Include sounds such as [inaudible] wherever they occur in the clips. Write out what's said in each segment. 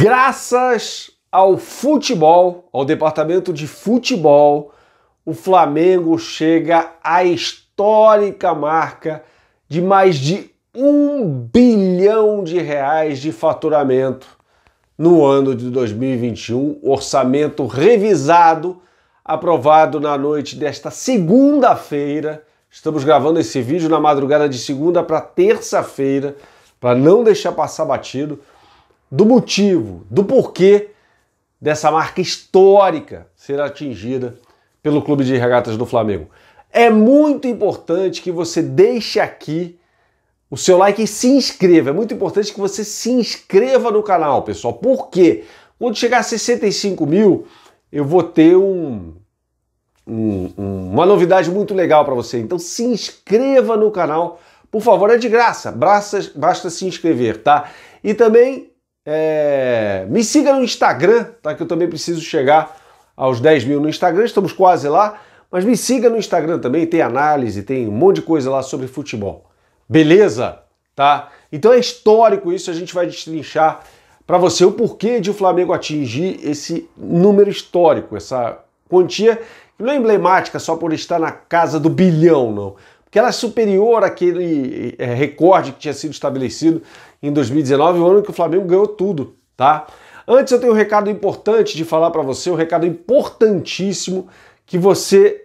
Graças ao futebol, ao departamento de futebol, o Flamengo chega à histórica marca de mais de um bilhão de reais de faturamento no ano de 2021, orçamento revisado, aprovado na noite desta segunda-feira. Estamos gravando esse vídeo na madrugada de segunda para terça-feira, para não deixar passar batido do motivo, do porquê dessa marca histórica ser atingida pelo Clube de Regatas do Flamengo. É muito importante que você deixe aqui o seu like e se inscreva. É muito importante que você se inscreva no canal, pessoal. Por quê? Quando chegar a 65 mil, eu vou ter um, um, uma novidade muito legal para você. Então se inscreva no canal, por favor, é de graça. Basta, basta se inscrever, tá? E também é... Me siga no Instagram, tá? Que eu também preciso chegar aos 10 mil no Instagram, estamos quase lá. Mas me siga no Instagram também, tem análise, tem um monte de coisa lá sobre futebol. Beleza? Tá? Então é histórico isso, a gente vai destrinchar para você o porquê de o Flamengo atingir esse número histórico, essa quantia não é emblemática só por estar na casa do bilhão, não porque ela é superior àquele é, recorde que tinha sido estabelecido em 2019, o ano que o Flamengo ganhou tudo, tá? Antes eu tenho um recado importante de falar para você, um recado importantíssimo que você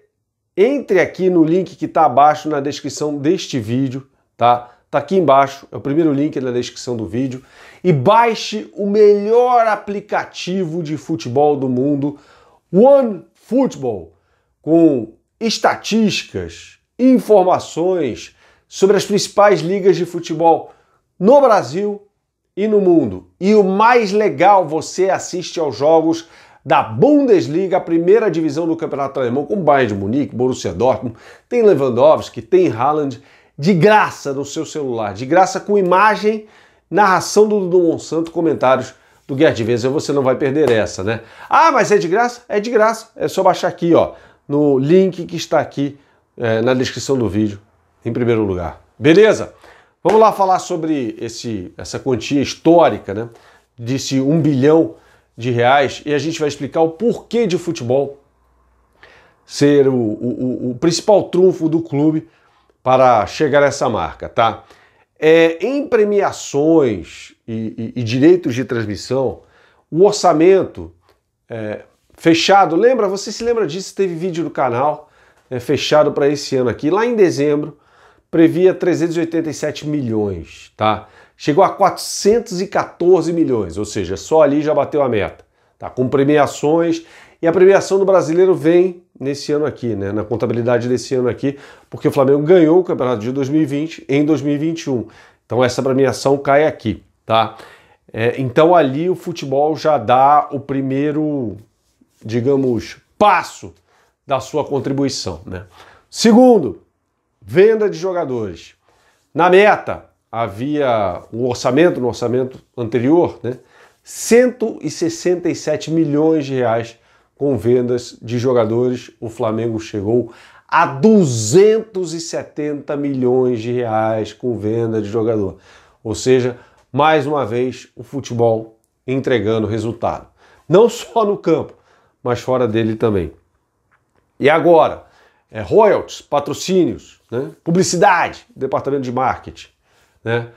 entre aqui no link que está abaixo na descrição deste vídeo, tá? Tá aqui embaixo, é o primeiro link na descrição do vídeo, e baixe o melhor aplicativo de futebol do mundo, One Football, com estatísticas, informações sobre as principais ligas de futebol no Brasil e no mundo. E o mais legal, você assiste aos jogos da Bundesliga, a primeira divisão do campeonato alemão, com Bayern de Munique, Borussia Dortmund, tem Lewandowski, tem Haaland, de graça no seu celular, de graça com imagem, narração do Dudu Monsanto, comentários do Gerd Vezes, você não vai perder essa, né? Ah, mas é de graça? É de graça, é só baixar aqui, ó, no link que está aqui é, na descrição do vídeo, em primeiro lugar. Beleza? Vamos lá falar sobre esse, essa quantia histórica, né? Disse um bilhão de reais e a gente vai explicar o porquê de futebol ser o, o, o principal trunfo do clube para chegar a essa marca, tá? É, em premiações e, e, e direitos de transmissão, o orçamento é, fechado, lembra? Você se lembra disso? Teve vídeo no canal é, fechado para esse ano aqui. Lá em dezembro, previa 387 milhões, tá? Chegou a 414 milhões, ou seja, só ali já bateu a meta, tá? Com premiações. E a premiação do brasileiro vem nesse ano aqui, né? Na contabilidade desse ano aqui, porque o Flamengo ganhou o campeonato de 2020 em 2021. Então essa premiação cai aqui, tá? É, então ali o futebol já dá o primeiro, digamos, passo da sua contribuição. Né? Segundo, venda de jogadores. Na meta havia um orçamento, no orçamento anterior, né? 167 milhões de reais com vendas de jogadores. O Flamengo chegou a 270 milhões de reais com venda de jogador. Ou seja, mais uma vez o futebol entregando resultado. Não só no campo, mas fora dele também. E agora? É, royalties, patrocínios, né? publicidade, departamento de marketing. Né?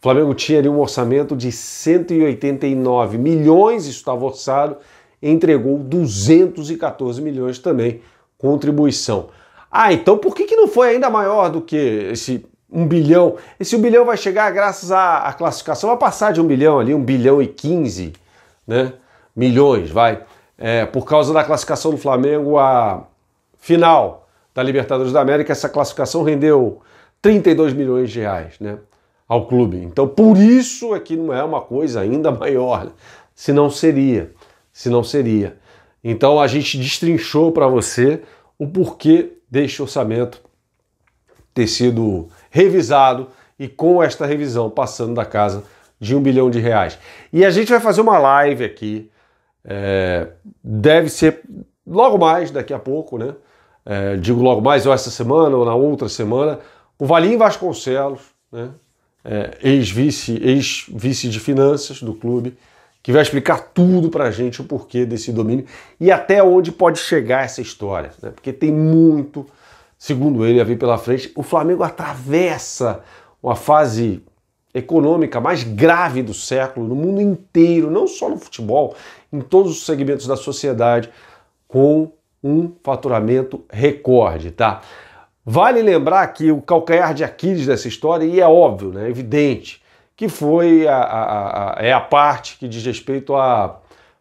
O Flamengo tinha ali um orçamento de 189 milhões, isso estava orçado, entregou 214 milhões também, contribuição. Ah, então por que, que não foi ainda maior do que esse 1 bilhão? Esse 1 bilhão vai chegar graças à, à classificação, vai passar de 1 bilhão ali, 1 bilhão e 15 né? milhões, vai. É, por causa da classificação do Flamengo a final da Libertadores da América, essa classificação rendeu 32 milhões de reais né, ao clube. Então, por isso é que não é uma coisa ainda [laughs] maior, se não seria, se não seria. Então, a gente destrinchou para você o porquê deste orçamento ter sido revisado e com esta revisão passando da casa de um bilhão de reais. E a gente vai fazer uma live aqui, é, deve ser logo mais, daqui a pouco, né? é, digo logo mais, ou essa semana ou na outra semana, o Valim Vasconcelos, né, é, ex-vice ex -vice de finanças do clube, que vai explicar tudo para a gente, o porquê desse domínio e até onde pode chegar essa história, né, porque tem muito, segundo ele, a vir pela frente. O Flamengo atravessa uma fase econômica mais grave do século no mundo inteiro, não só no futebol, em todos os segmentos da sociedade, com um faturamento recorde, tá? Vale lembrar que o calcanhar de Aquiles dessa história, e é óbvio, né, é evidente, que foi a, a, a, é a parte que diz respeito a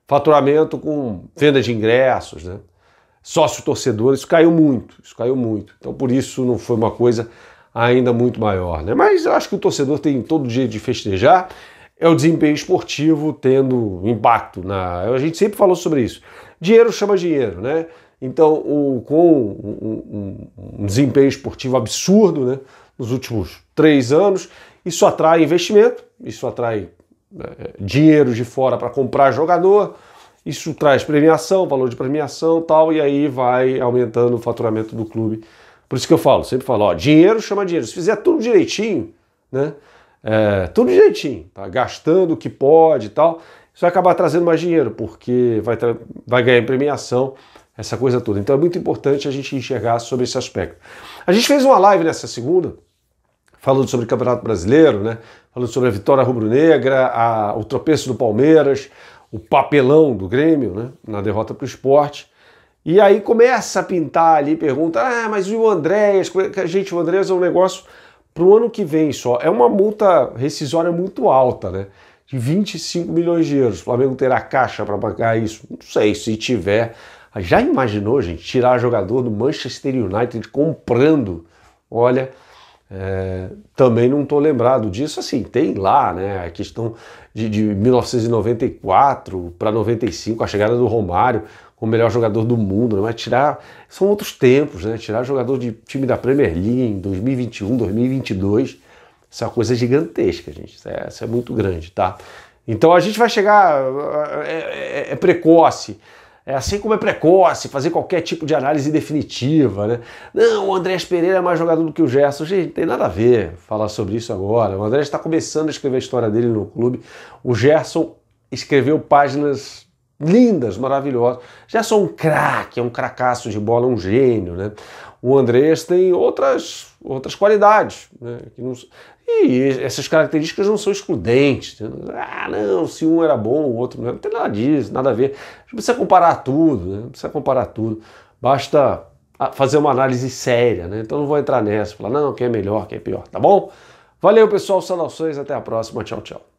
faturamento com venda de ingressos, né? sócio torcedor isso caiu muito, isso caiu muito. Então por isso não foi uma coisa ainda muito maior. Né? Mas eu acho que o torcedor tem todo dia de festejar, é o desempenho esportivo tendo impacto. na A gente sempre falou sobre isso. Dinheiro chama dinheiro, né? Então, o, com um, um, um desempenho esportivo absurdo né, nos últimos três anos, isso atrai investimento, isso atrai é, dinheiro de fora para comprar jogador, isso traz premiação, valor de premiação tal, e aí vai aumentando o faturamento do clube. Por isso que eu falo, sempre falo, ó, dinheiro chama dinheiro. Se fizer tudo direitinho, né? É, tudo direitinho, tá? Gastando o que pode e tal, isso vai acabar trazendo mais dinheiro, porque vai, vai ganhar em premiação, essa coisa toda. Então é muito importante a gente enxergar sobre esse aspecto. A gente fez uma live nessa segunda, falando sobre o Campeonato Brasileiro, né? falando sobre a vitória rubro-negra, o tropeço do Palmeiras, o papelão do Grêmio né? na derrota para o esporte. E aí começa a pintar ali, pergunta, ah, mas e o Andréas? É gente, o Andréas é um negócio para o ano que vem só. É uma multa rescisória muito alta, né? De 25 milhões de euros. O Flamengo terá caixa para pagar isso? Não sei, se tiver, já imaginou, gente, tirar jogador do Manchester United comprando? Olha, é, também não estou lembrado disso. Assim, tem lá né, a questão de, de 1994 para 95, a chegada do Romário como melhor jogador do mundo, né? mas tirar. São outros tempos, né? Tirar jogador de time da Premier League em 2021, 2022. Isso é uma coisa gigantesca, gente. Isso é, isso é muito grande, tá? Então a gente vai chegar. é, é, é precoce é assim como é precoce fazer qualquer tipo de análise definitiva, né? Não, o Andrés Pereira é mais jogador do que o Gerson. Gente, não tem nada a ver falar sobre isso agora. O Andrés está começando a escrever a história dele no clube. O Gerson escreveu páginas lindas, maravilhosas. já são um craque, é um cracaço de bola, um gênio, né? O Andrés tem outras, outras qualidades, né? Não... E essas características não são excludentes. Ah, não, se um era bom, o outro não, não tem nada disso, nada a ver. Não precisa comparar tudo, né? Não precisa comparar tudo. Basta ah, fazer uma análise séria, né? Então não vou entrar nessa, falar, não, quem é melhor, quem é pior, tá bom? Valeu, pessoal, saudações, até a próxima, tchau, tchau.